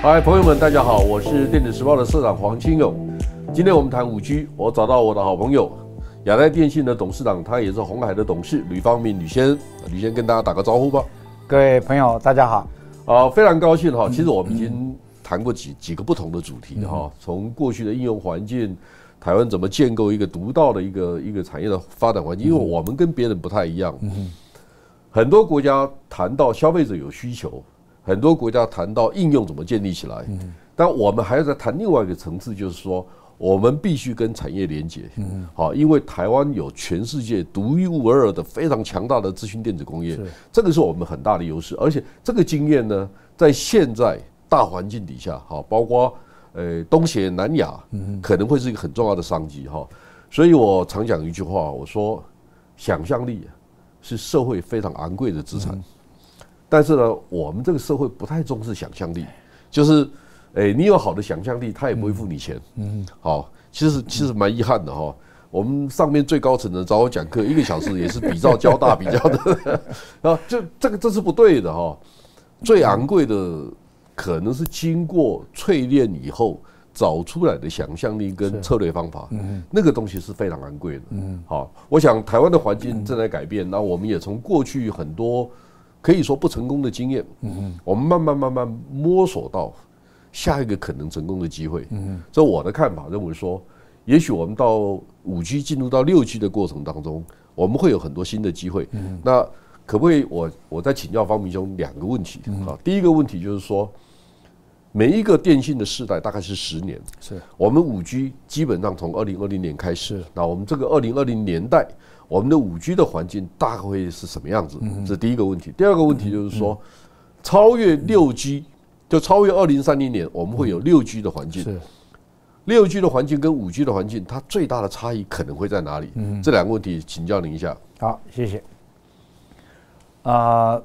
嗨，朋友们，大家好，我是电子时报的社长黄清勇。今天我们谈五 G，我找到我的好朋友亚太电信的董事长，他也是红海的董事吕方明女先吕先跟大家打个招呼吧。各位朋友，大家好。啊，非常高兴哈。其实我们已经谈过几几个不同的主题哈，从过去的应用环境，台湾怎么建构一个独到的一个一个产业的发展环境，因为我们跟别人不太一样。很多国家谈到消费者有需求。很多国家谈到应用怎么建立起来，但我们还要再谈另外一个层次，就是说我们必须跟产业连接。嗯，好，因为台湾有全世界独一无二的非常强大的资讯电子工业，这个是我们很大的优势，而且这个经验呢，在现在大环境底下，好，包括呃东协南亚，可能会是一个很重要的商机哈。所以我常讲一句话，我说想象力是社会非常昂贵的资产。但是呢，我们这个社会不太重视想象力，就是，哎，你有好的想象力，他也不会付你钱。嗯，好，其实其实蛮遗憾的哈。我们上面最高层的找我讲课，一个小时也是比照交大比较的，然 后就这个这是不对的哈。最昂贵的可能是经过淬炼以后找出来的想象力跟策略方法，嗯，那个东西是非常昂贵的。嗯，好，我想台湾的环境正在改变，那我们也从过去很多。可以说不成功的经验，嗯，我们慢慢慢慢摸索到下一个可能成功的机会，嗯，这我的看法认为说，也许我们到五 G 进入到六 G 的过程当中，我们会有很多新的机会，嗯，那可不可以我我在请教方明兄两个问题啊？第一个问题就是说，每一个电信的世代大概是十年，是我们五 G 基本上从二零二零年开始，那我们这个二零二零年代。我们的五 G 的环境大概会是什么样子？这是第一个问题。第二个问题就是说，超越六 G，就超越二零三零年，我们会有六 G 的环境。是，六 G 的环境跟五 G 的环境，它最大的差异可能会在哪里？这两个问题请教您一下。好，谢谢。啊，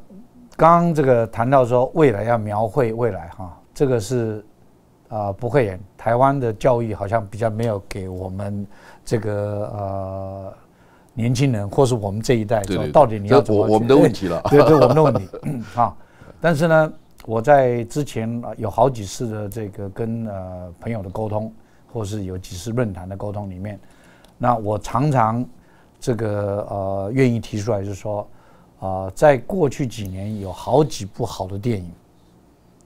刚这个谈到说未来要描绘未来哈，这个是啊不会演。台湾的教育好像比较没有给我们这个呃。年轻人，或是我们这一代，到底你要怎么？我我们的问题了。对，对，我们的问题啊。但是呢，我在之前有好几次的这个跟呃朋友的沟通，或是有几次论坛的沟通里面，那我常常这个呃愿意提出来，就是说啊，在过去几年有好几部好的电影，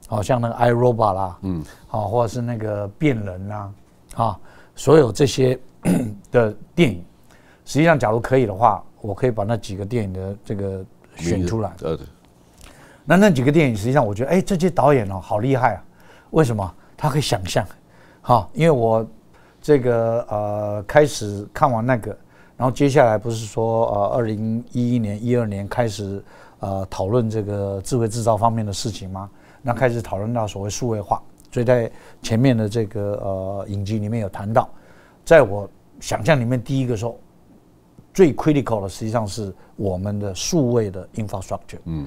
好像那个《iRobot》啦，嗯，好，或者是那个《变人》啦，啊，所有这些 的电影。实际上，假如可以的话，我可以把那几个电影的这个选出来。呃，那那几个电影，实际上我觉得，哎，这些导演哦，好厉害啊！为什么？他可以想象，好，因为我这个呃，开始看完那个，然后接下来不是说呃，二零一一年、一二年开始呃，讨论这个智慧制造方面的事情吗？那开始讨论到所谓数位化，所以在前面的这个呃影集里面有谈到，在我想象里面，第一个说。最 critical 的实际上是我们的数位的 infrastructure。嗯，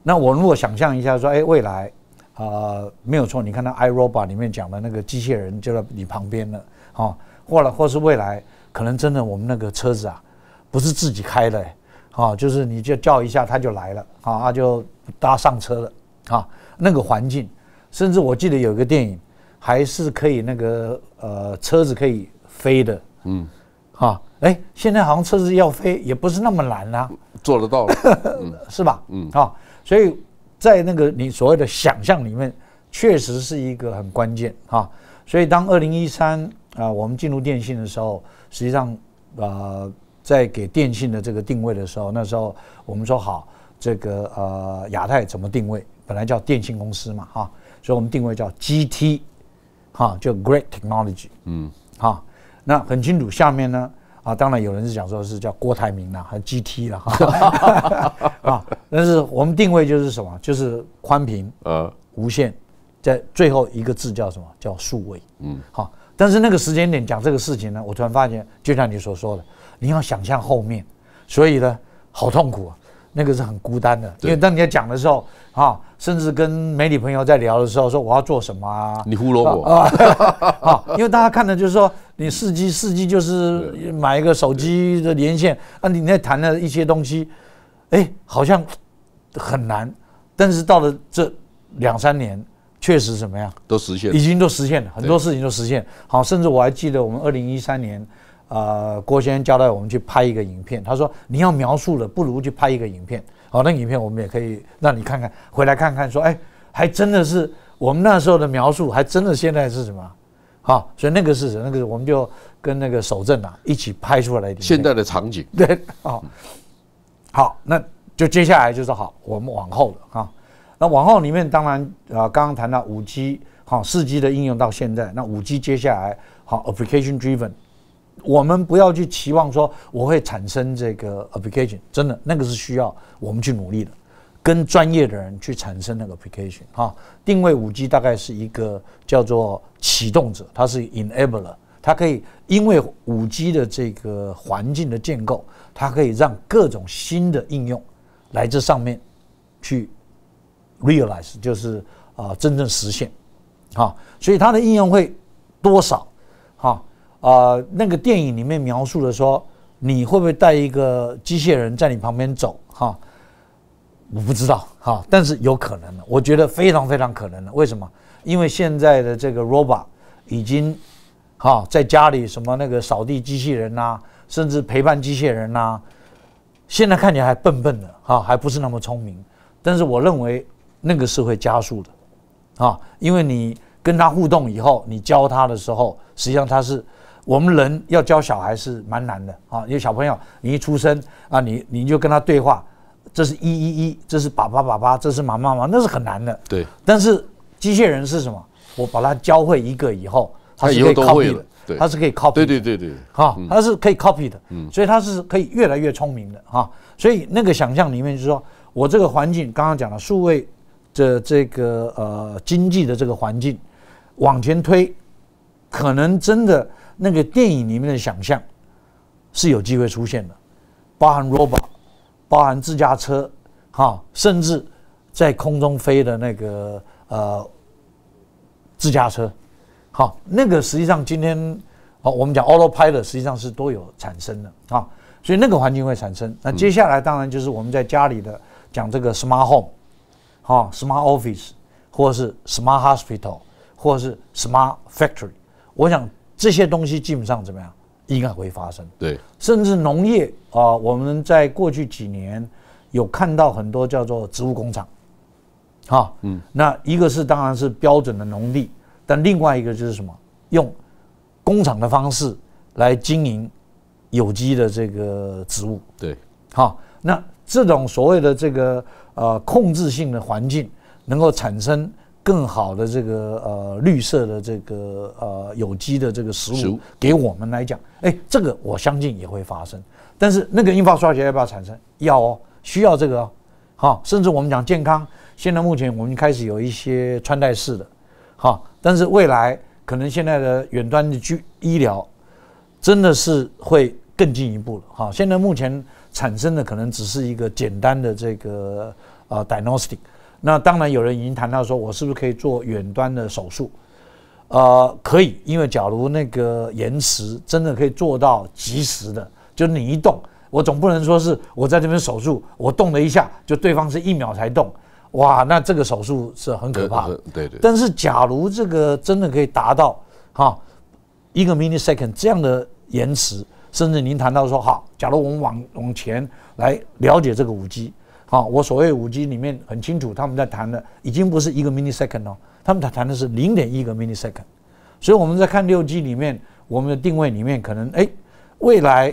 那我如果想象一下说，哎，未来啊，没有错，你看那 iRobot 里面讲的那个机器人就在你旁边了，啊，或者或是未来可能真的我们那个车子啊，不是自己开的，啊，就是你就叫一下它就来了，啊，就搭上车了，啊，那个环境，甚至我记得有一个电影还是可以那个呃车子可以飞的，嗯，哈。哎，现在好像车子要飞也不是那么难啦，做得到了，是吧？嗯啊，所以在那个你所谓的想象里面，确实是一个很关键哈。所以当二零一三啊，我们进入电信的时候，实际上呃，在给电信的这个定位的时候，那时候我们说好，这个呃亚太怎么定位？本来叫电信公司嘛哈，所以我们定位叫 GT，哈，叫 Great Technology，嗯，哈，那很清楚，下面呢。啊，当然有人是讲说是叫郭台铭啦，还 GT 哈哈？啊，但是我们定位就是什么？就是宽屏，呃，无线，在最后一个字叫什么叫数位？嗯，好。但是那个时间点讲这个事情呢，我突然发现，就像你所说的，你要想象后面，所以呢，好痛苦啊。那个是很孤单的，因为当你在讲的时候，啊，甚至跟媒体朋友在聊的时候，说我要做什么啊？你胡萝卜啊？啊，因为大家看的就是说，你四 G，四 G 就是买一个手机的连线啊，你那谈的一些东西，哎，好像很难。但是到了这两三年，确实怎么样？都实现了，已经都实现了，很多事情都实现。好，甚至我还记得我们二零一三年。啊，郭先生交代我们去拍一个影片。他说：“你要描述了，不如去拍一个影片。好，那影片我们也可以让你看看，回来看看，说哎，还真的是我们那时候的描述，还真的现在是什么？好，所以那个是那个，我们就跟那个守正啊一起拍出来的现在的场景 对，好，好，那就接下来就是好，我们往后的哈。那往后里面当然啊，刚刚谈到五 G 好四 G 的应用到现在，那五 G 接下来好 application driven。我们不要去期望说我会产生这个 application，真的那个是需要我们去努力的，跟专业的人去产生那个 application 哈。定位五 G 大概是一个叫做启动者，它是 enable 了，它可以因为五 G 的这个环境的建构，它可以让各种新的应用来自上面去 realize，就是啊真正实现哈，所以它的应用会多少？啊，那个电影里面描述的说，你会不会带一个机械人在你旁边走？哈，我不知道，哈，但是有可能的，我觉得非常非常可能的。为什么？因为现在的这个 Robo 已经哈在家里什么那个扫地机器人呐，甚至陪伴机械人呐，现在看起来还笨笨的，哈，还不是那么聪明。但是我认为那个是会加速的，啊，因为你跟他互动以后，你教他的时候，实际上他是。我们人要教小孩是蛮难的啊！为小朋友，你一出生啊，你你就跟他对话，这是一一一，这是爸爸爸爸，这是妈妈妈，那是很难的。对。但是机械人是什么？我把它教会一个以后，它是可以 copy 的，对，它是可以 copy。对对对对。哈，它是可以 copy 的，嗯，所以它是可以越来越聪明的啊！所以那个想象里面就是说我这个环境，刚刚讲了数位的这个呃经济的这个环境往前推，可能真的。那个电影里面的想象，是有机会出现的，包含 robot，包含自驾车，哈，甚至在空中飞的那个呃自驾车，好，那个实际上今天哦，我们讲 auto pilot 实际上是都有产生的啊，所以那个环境会产生。那接下来当然就是我们在家里的讲这个 smart home，哈，smart office，或者是 smart hospital，或者是 smart factory，我想。这些东西基本上怎么样？应该会发生。对，甚至农业啊，我们在过去几年有看到很多叫做植物工厂，好，嗯，那一个是当然是标准的农地，但另外一个就是什么？用工厂的方式来经营有机的这个植物。对，好，那这种所谓的这个呃控制性的环境，能够产生。更好的这个呃绿色的这个呃有机的这个食物给我们来讲，哎，这个我相信也会发生。但是那个印刷刷学要不要产生？要哦，需要这个哦。好，甚至我们讲健康，现在目前我们开始有一些穿戴式的，好。但是未来可能现在的远端的居医疗真的是会更进一步了。好，现在目前产生的可能只是一个简单的这个呃 diagnostic。那当然，有人已经谈到说，我是不是可以做远端的手术？呃，可以，因为假如那个延迟真的可以做到及时的，就你一动，我总不能说是我在这边手术，我动了一下，就对方是一秒才动，哇，那这个手术是很可怕的。对对。但是，假如这个真的可以达到哈一个 mini second 这样的延迟，甚至您谈到说，好，假如我们往往前来了解这个五 G。好，我所谓五 G 里面很清楚，他们在谈的已经不是一个 mini second 哦，他们在谈的是零点一个 mini second，所以我们在看六 G 里面，我们的定位里面可能哎，未来，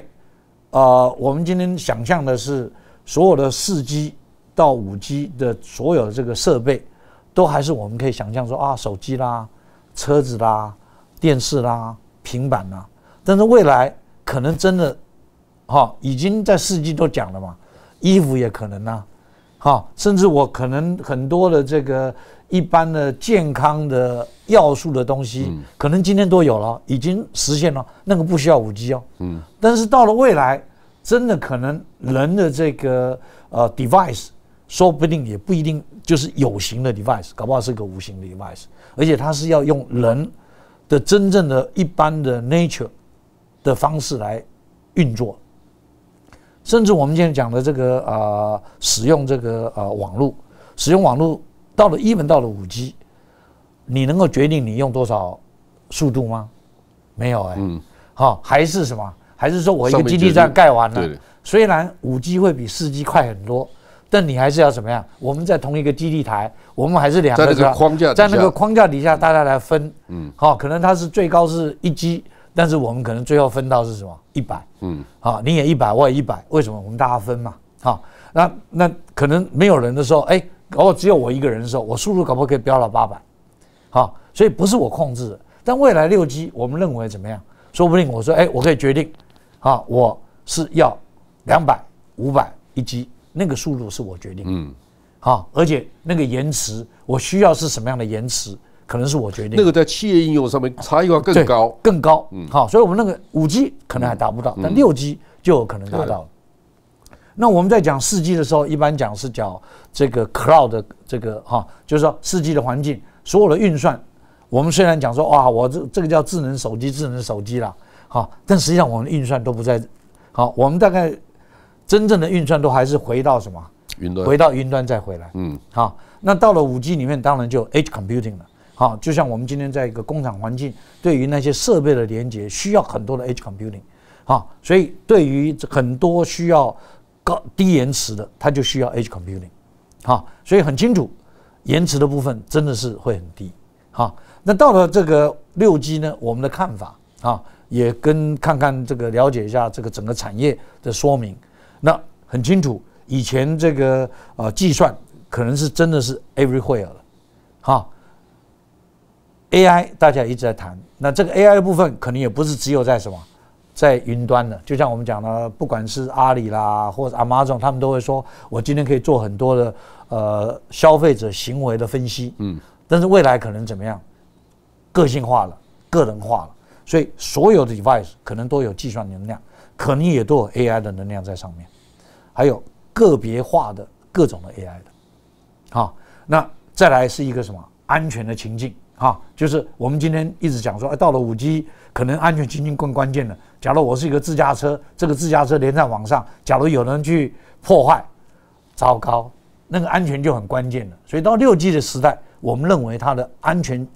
呃，我们今天想象的是所有的四 G 到五 G 的所有的这个设备，都还是我们可以想象说啊，手机啦、车子啦、电视啦、平板啦，但是未来可能真的，哈，已经在四 G 都讲了嘛。衣服也可能呐，哈，甚至我可能很多的这个一般的健康的要素的东西，可能今天都有了，已经实现了。那个不需要五 G 哦，嗯。但是到了未来，真的可能人的这个呃 device，说不定也不一定就是有形的 device，搞不好是个无形的 device，而且它是要用人的真正的一般的 nature 的方式来运作。甚至我们现在讲的这个啊，使用这个啊网络，使用网络到了一门到了五 G，你能够决定你用多少速度吗？没有哎，好还是什么？还是说我一个基地站盖完了，虽然五 G 会比四 G 快很多，但你还是要怎么样？我们在同一个基地台，我们还是两个在那个框架在那个框架底下大家来分，好，可能它是最高是一 G。但是我们可能最后分到是什么？一百，嗯，好，你也一百，我也一百，为什么？我们大家分嘛，好，那那可能没有人的时候，哎，哦，只有我一个人的时候，我速度可不可以飙到八百，好，所以不是我控制。的，但未来六 G，我们认为怎么样？说不定我说，哎，我可以决定，啊，我是要两百、五百一 G，那个速度是我决定，嗯，好，而且那个延迟，我需要是什么样的延迟？可能是我决定那个在企业应用上面差异化更高，更高。嗯，好，所以我们那个五 G 可能还达不到，但六 G 就有可能达到了。那我们在讲四 G 的时候，一般讲是讲这个 cloud 的这个哈，就是说四 G 的环境所有的运算，我们虽然讲说哇，我这这个叫智能手机，智能手机啦，好，但实际上我们运算都不在，好，我们大概真正的运算都还是回到什么云端，回到云端再回来。嗯，好，那到了五 G 里面，当然就 H computing 了。好，就像我们今天在一个工厂环境，对于那些设备的连接需要很多的 H computing，好，所以对于很多需要高低延迟的，它就需要 H computing，好，所以很清楚延迟的部分真的是会很低，好，那到了这个六 G 呢，我们的看法啊，也跟看看这个了解一下这个整个产业的说明，那很清楚以前这个呃计算可能是真的是 everywhere 了，好。AI 大家一直在谈，那这个 AI 的部分可能也不是只有在什么，在云端的。就像我们讲的，不管是阿里啦或者 Amazon，他们都会说，我今天可以做很多的呃消费者行为的分析。嗯，但是未来可能怎么样？个性化了，个人化了，所以所有的 device 可能都有计算能量，可能也都有 AI 的能量在上面，还有个别化的各种的 AI 的。好，那再来是一个什么安全的情境？啊，就是我们今天一直讲说，哎，到了五 G，可能安全情实更关键的。假如我是一个自驾车，这个自驾车连在网上，假如有人去破坏，糟糕，那个安全就很关键了。所以到六 G 的时代，我们认为它的安全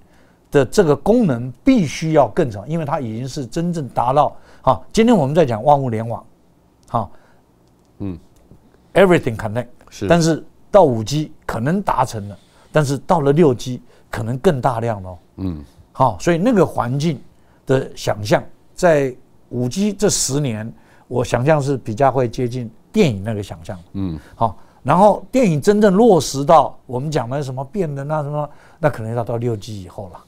的这个功能必须要更长，因为它已经是真正达到啊。今天我们在讲万物联网，啊，嗯，everything connect，但是到五 G 可能达成了，但是到了六 G。可能更大量哦，嗯，好，所以那个环境的想象，在五 G 这十年，我想象是比较会接近电影那个想象，嗯，好，然后电影真正落实到我们讲的什么变的那什么，那可能要到六 G 以后了，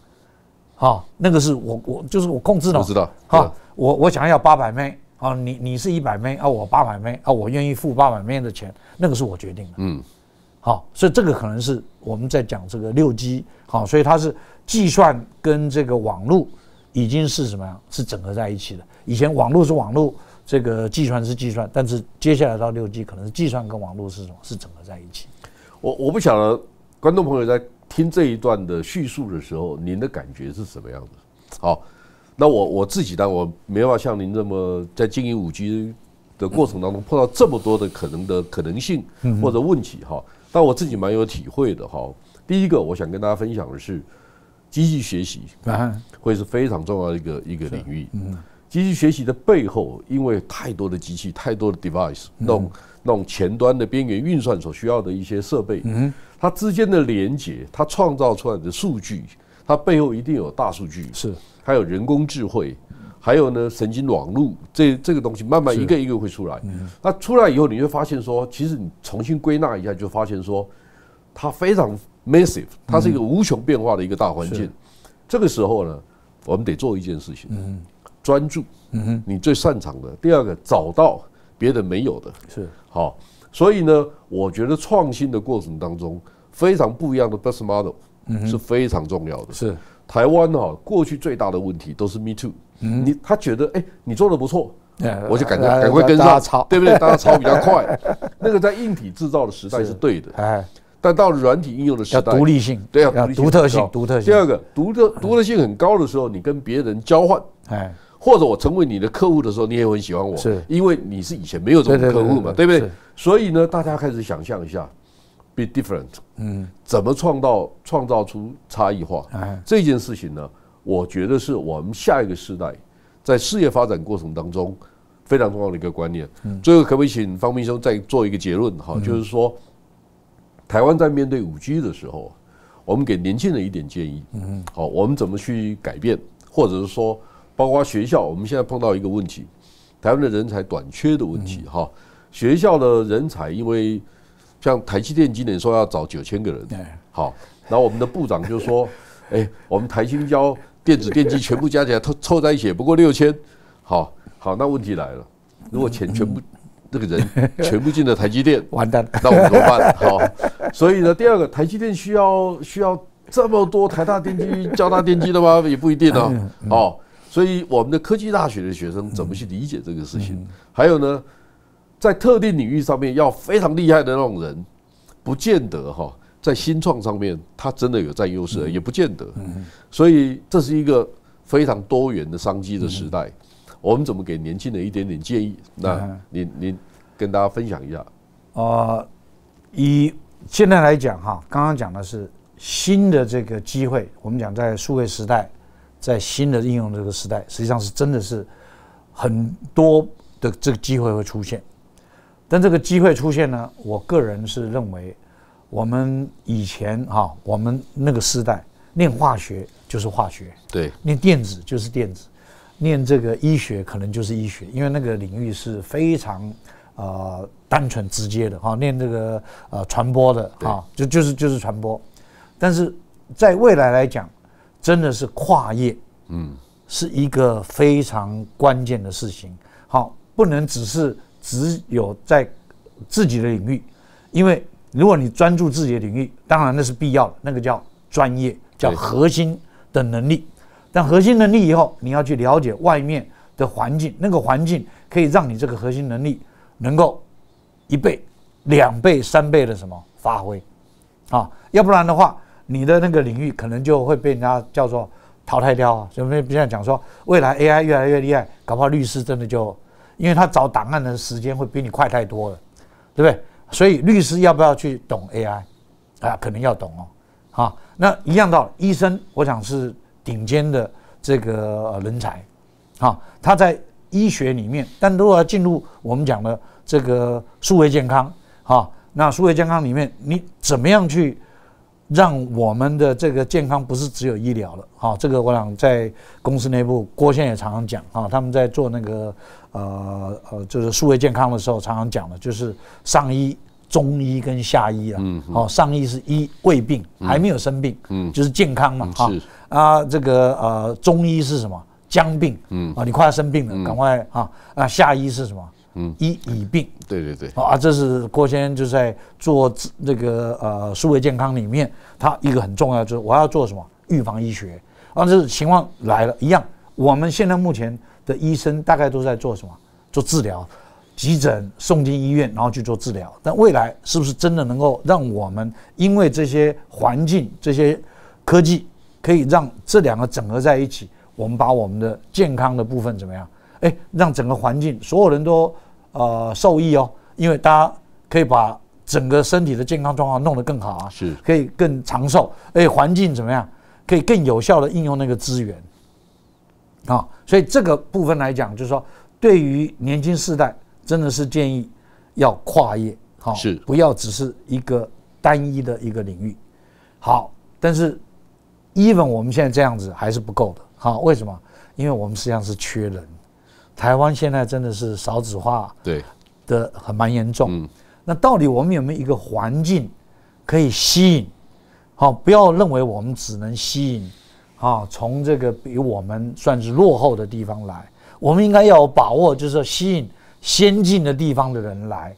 好，那个是我我就是我控制的，我知道，好，我我想要八百枚啊，你你是一百枚啊，我八百枚啊，我愿意付八百枚的钱，那个是我决定的，嗯。好，所以这个可能是我们在讲这个六 G。好，所以它是计算跟这个网络已经是什么呀？是整合在一起的。以前网络是网络，这个计算是计算，但是接下来到六 G，可能是计算跟网络是什么，是整合在一起。我我不晓得观众朋友在听这一段的叙述的时候，您的感觉是什么样的？好，那我我自己呢，我没办法像您这么在经营五 G 的过程当中碰到这么多的可能的可能性或者问题哈。但我自己蛮有体会的哈。第一个，我想跟大家分享的是，机器学习啊，会是非常重要的一个一个领域。嗯，机器学习的背后，因为太多的机器，太多的 device，那种那种前端的边缘运算所需要的一些设备，嗯，它之间的连接，它创造出来的数据，它背后一定有大数据，是，还有人工智慧。还有呢，神经网络这这个东西慢慢一个一个会出来。那出来以后，你会发现说，其实你重新归纳一下，就发现说，它非常 massive，它是一个无穷变化的一个大环境。这个时候呢，我们得做一件事情，专注你最擅长的。第二个，找到别人没有的。是好，所以呢，我觉得创新的过程当中，非常不一样的 b u e s s model 是非常重要的。是台湾哈，过去最大的问题都是 me too。你他觉得哎，你做的不错，我就赶着赶快跟上，对不对？大家抄比较快。那个在硬体制造的时代是对的，但到软体应用的时代，独立性，对啊，独特性，独特性。第二个独特独特性很高的时候，你跟别人交换，或者我成为你的客户的时候，你也很喜欢我，是，因为你是以前没有这种客户嘛，对不对？所以呢，大家开始想象一下，be different，嗯，怎么创造创造出差异化？哎，这件事情呢？我觉得是我们下一个时代在事业发展过程当中非常重要的一个观念。最后可不可以请方明兄再做一个结论哈？就是说，台湾在面对五 G 的时候，我们给年轻人一点建议。嗯好，我们怎么去改变，或者是说，包括学校，我们现在碰到一个问题，台湾的人才短缺的问题哈。学校的人才，因为像台积电今年说要找九千个人。对。好，那我们的部长就说：“ 哎，我们台新交。”电子电机全部加起来凑凑在一起不过六千，好好，那问题来了，如果钱全部那个人全部进了台积电，完蛋，那我们怎么办？好，所以呢，第二个，台积电需要需要这么多台大电机、交大电机的吗？也不一定呢。哦，所以我们的科技大学的学生怎么去理解这个事情？还有呢，在特定领域上面要非常厉害的那种人，不见得哈。在新创上面，它真的有占优势，也不见得。所以这是一个非常多元的商机的时代。我们怎么给年轻人一点点建议？那你你跟大家分享一下。呃，以现在来讲哈，刚刚讲的是新的这个机会。我们讲在数位时代，在新的应用这个时代，实际上是真的是很多的这个机会会出现。但这个机会出现呢，我个人是认为。我们以前哈，我们那个时代，念化学就是化学，对；念电子就是电子，念这个医学可能就是医学，因为那个领域是非常呃单纯直接的哈。念这个呃传播的哈，就就是就是传播。但是在未来来讲，真的是跨业，嗯，是一个非常关键的事情。好，不能只是只有在自己的领域，因为。如果你专注自己的领域，当然那是必要的，那个叫专业，叫核心的能力。但核心能力以后你要去了解外面的环境，那个环境可以让你这个核心能力能够一倍、两倍、三倍的什么发挥啊！要不然的话，你的那个领域可能就会被人家叫做淘汰掉啊。所以我们现在讲说，未来 AI 越来越厉害，搞不好律师真的就因为他找档案的时间会比你快太多了，对不对？所以律师要不要去懂 AI 啊？可能要懂哦。好，那一样理，医生，我想是顶尖的这个人才。好，他在医学里面，但如果要进入我们讲的这个数位健康，好，那数位健康里面，你怎么样去让我们的这个健康不是只有医疗了？好，这个我想在公司内部，郭先生也常常讲啊，他们在做那个呃呃，就是数位健康的时候，常常讲的就是上医。中医跟下医啊，嗯，哦，上医是医胃病，还没有生病，嗯，就是健康嘛，哈，啊，这个呃，中医是什么？将病，嗯，啊，你快要生病了，赶快啊，那下医是什么？嗯，医已病，对对对，啊，这是郭先生就在做这个呃，数位健康里面，他一个很重要就是我要做什么？预防医学，啊，这是情况来了一样，我们现在目前的医生大概都在做什么？做治疗。急诊送进医院，然后去做治疗。但未来是不是真的能够让我们因为这些环境、这些科技，可以让这两个整合在一起？我们把我们的健康的部分怎么样？哎，让整个环境所有人都呃受益哦，因为大家可以把整个身体的健康状况弄得更好啊，是可以更长寿，诶，环境怎么样？可以更有效的应用那个资源啊。所以这个部分来讲，就是说对于年轻世代。真的是建议要跨业好，是不要只是一个单一的一个领域。好，但是 even 我们现在这样子还是不够的好，为什么？因为我们实际上是缺人，台湾现在真的是少子化对的很蛮严重。那到底我们有没有一个环境可以吸引？好，不要认为我们只能吸引啊，从这个比我们算是落后的地方来。我们应该要有把握，就是说吸引。先进的地方的人来，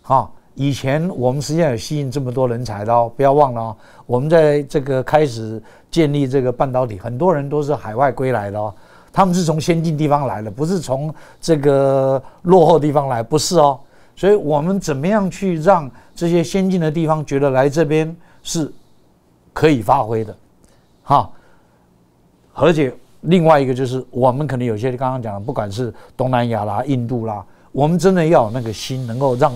哈！以前我们实际上有吸引这么多人才的哦，不要忘了哦。我们在这个开始建立这个半导体，很多人都是海外归来的哦，他们是从先进地方来的，不是从这个落后地方来，不是哦。所以，我们怎么样去让这些先进的地方觉得来这边是可以发挥的，哈。而且另外一个就是，我们可能有些刚刚讲，的，不管是东南亚啦、印度啦。我们真的要那个心，能够让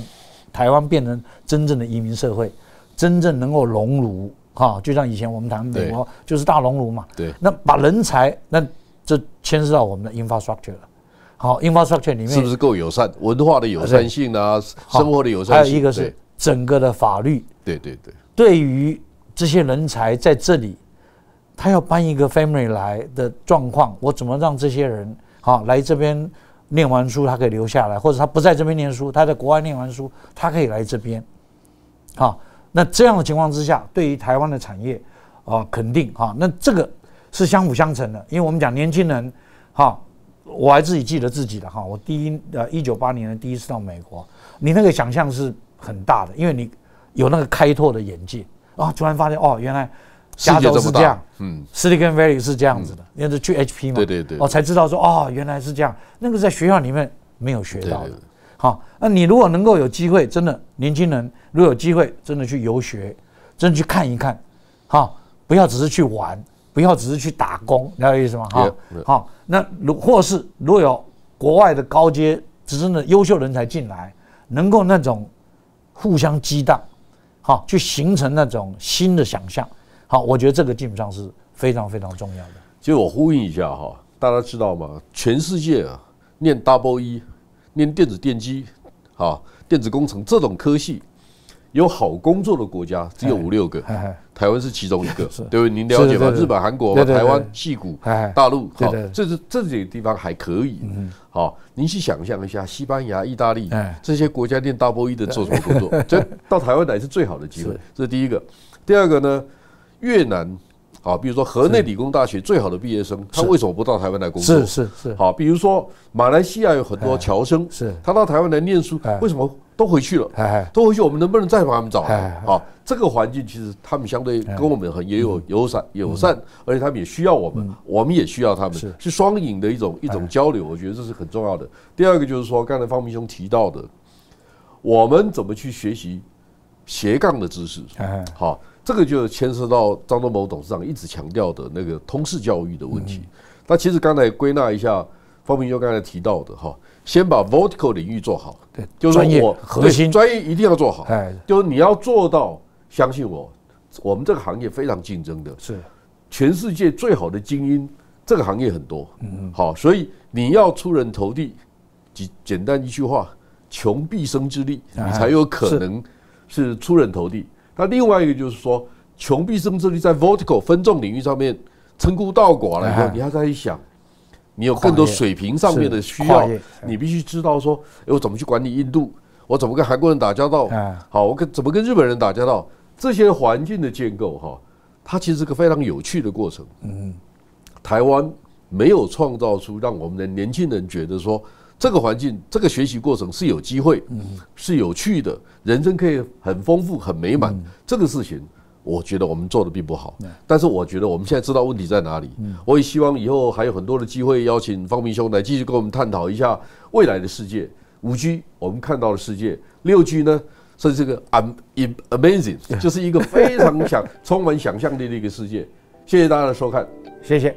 台湾变成真正的移民社会，真正能够熔炉哈，就像以前我们谈美国就是大熔炉嘛。对。那把人才，那这牵涉到我们的 infrastructure 了。好，infrastructure 里面。是不是够友善？文化的友善性啊，生活的友善。性，还有一个是整个的法律。对对对。对于这些人才在这里，他要搬一个 family 来的状况，我怎么让这些人啊来这边？念完书，他可以留下来，或者他不在这边念书，他在国外念完书，他可以来这边，好，那这样的情况之下，对于台湾的产业，啊，肯定哈，那这个是相辅相成的，因为我们讲年轻人，哈，我还自己记得自己的哈，我第一呃一九八年的第一次到美国，你那个想象是很大的，因为你有那个开拓的眼界啊，突然发现哦，原来。加州是这样，嗯，Silicon Valley 是这样子的。你是去 HP 嘛，哦，才知道说，哦，原来是这样。那个在学校里面没有学到的。好，那你如果能够有机会，真的年轻人，如果有机会，真的去游学，真的去看一看，好，不要只是去玩，不要只是去打工，你有意思吗？好，好，那如或是如果有国外的高阶，真的优秀人才进来，能够那种互相激荡，好，去形成那种新的想象。好，我觉得这个本上是非常非常重要的。其实我呼应一下哈，大家知道吗？全世界啊，念 l E，E，念电子电机，啊，电子工程这种科系，有好工作的国家只有五六个，台湾是其中一个，对不对？您了解吗？日本、韩国、台湾、戏谷、大陆？好，这是这几个地方还可以。好，您去想象一下，西班牙、意大利这些国家念 l E E 的做什么工作？这到台湾来是最好的机会。这是第一个。第二个呢？越南，啊，比如说河内理工大学最好的毕业生，他为什么不到台湾来工作？是是是。好，比如说马来西亚有很多侨生，是，他到台湾来念书，为什么都回去了？都回去，我们能不能再帮他们找？好，这个环境其实他们相对跟我们很也有友善友善，而且他们也需要我们，我们也需要他们，是，是双赢的一种一种交流，我觉得这是很重要的。第二个就是说，刚才方明兄提到的，我们怎么去学习斜杠的知识？好。这个就牵涉到张忠谋董事长一直强调的那个通识教育的问题。那其实刚才归纳一下，方明兄刚才提到的哈，先把 vertical 领域做好，对，就是我核心专业一定要做好。哎，就是你要做到，相信我，我们这个行业非常竞争的，是全世界最好的精英，这个行业很多，嗯，好，所以你要出人头地，简简单一句话，穷毕生之力，你才有可能是出人头地。那另外一个就是说，穷必生之力在 vertical 分众领域上面称孤道寡了以后，你要再去想，你有更多水平上面的需要，你必须知道说，我怎么去管理印度？我怎么跟韩国人打交道？好，我跟怎么跟日本人打交道？这些环境的建构哈，它其实是个非常有趣的过程。嗯，台湾没有创造出让我们的年轻人觉得说。这个环境，这个学习过程是有机会，是有趣的，人生可以很丰富、很美满。这个事情，我觉得我们做的并不好。但是我觉得我们现在知道问题在哪里。我也希望以后还有很多的机会邀请方明兄来继续跟我们探讨一下未来的世界。五 G 我们看到的世界，六 G 呢，所以这个 amazing，就是一个非常想 充满想象力的一个世界。谢谢大家的收看，谢谢。